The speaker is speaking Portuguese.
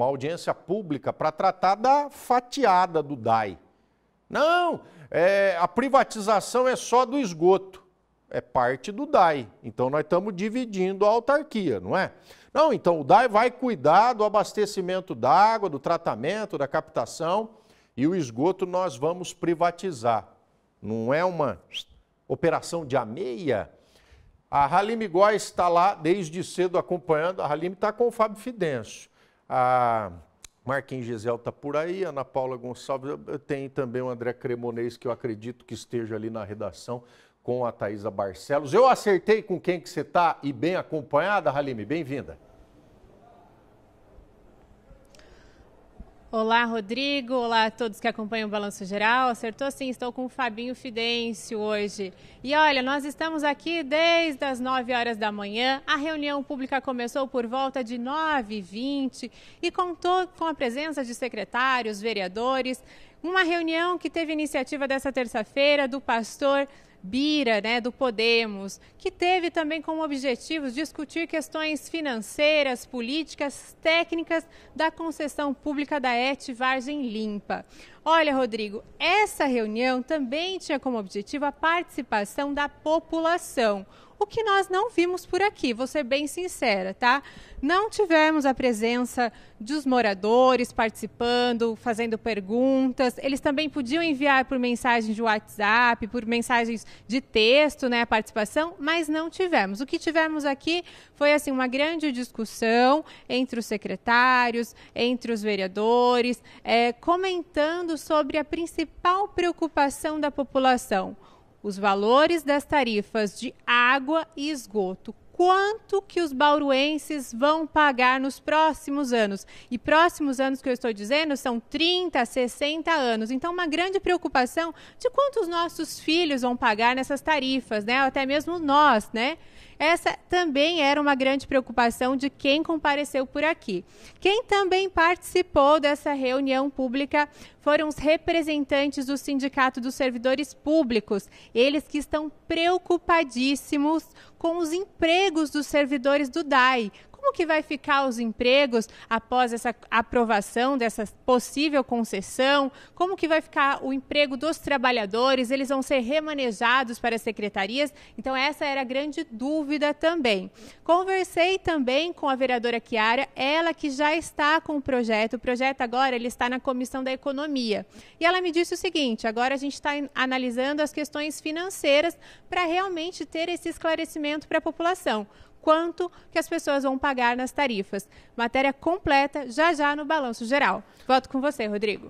uma audiência pública para tratar da fatiada do DAI. Não, é, a privatização é só do esgoto, é parte do DAI. Então nós estamos dividindo a autarquia, não é? Não, então o DAI vai cuidar do abastecimento da água, do tratamento, da captação e o esgoto nós vamos privatizar. Não é uma operação de ameia. A Halim Góes está lá desde cedo acompanhando. A Halim está com o Fábio Fidencio. A Marquinhos Gisel está por aí, Ana Paula Gonçalves, tem também o André Cremonês, que eu acredito que esteja ali na redação com a Thaisa Barcelos. Eu acertei com quem que você está e bem acompanhada, Halime, bem-vinda. Olá, Rodrigo. Olá a todos que acompanham o Balanço Geral. Acertou sim, estou com o Fabinho Fidêncio hoje. E olha, nós estamos aqui desde as 9 horas da manhã. A reunião pública começou por volta de 9h20 e contou com a presença de secretários, vereadores uma reunião que teve iniciativa dessa terça-feira do pastor Bira, né, do Podemos, que teve também como objetivos discutir questões financeiras, políticas, técnicas da concessão pública da ET Vargem Limpa. Olha, Rodrigo, essa reunião também tinha como objetivo a participação da população. O que nós não vimos por aqui, vou ser bem sincera, tá? Não tivemos a presença dos moradores participando, fazendo perguntas. Eles também podiam enviar por mensagens de WhatsApp, por mensagens de texto, né, a participação, mas não tivemos. O que tivemos aqui foi assim uma grande discussão entre os secretários, entre os vereadores, é, comentando falando sobre a principal preocupação da população: os valores das tarifas de água e esgoto quanto que os bauruenses vão pagar nos próximos anos. E próximos anos que eu estou dizendo são 30, 60 anos. Então, uma grande preocupação de quanto os nossos filhos vão pagar nessas tarifas, né? Até mesmo nós, né? Essa também era uma grande preocupação de quem compareceu por aqui. Quem também participou dessa reunião pública foram os representantes do Sindicato dos Servidores Públicos, eles que estão preocupadíssimos com os empregos dos servidores do DAI, como que vai ficar os empregos após essa aprovação dessa possível concessão? Como que vai ficar o emprego dos trabalhadores? Eles vão ser remanejados para as secretarias? Então essa era a grande dúvida também. Conversei também com a vereadora Chiara, ela que já está com o projeto. O projeto agora ele está na Comissão da Economia. E ela me disse o seguinte: agora a gente está analisando as questões financeiras para realmente ter esse esclarecimento para a população quanto que as pessoas vão pagar nas tarifas. Matéria completa já já no Balanço Geral. Volto com você, Rodrigo.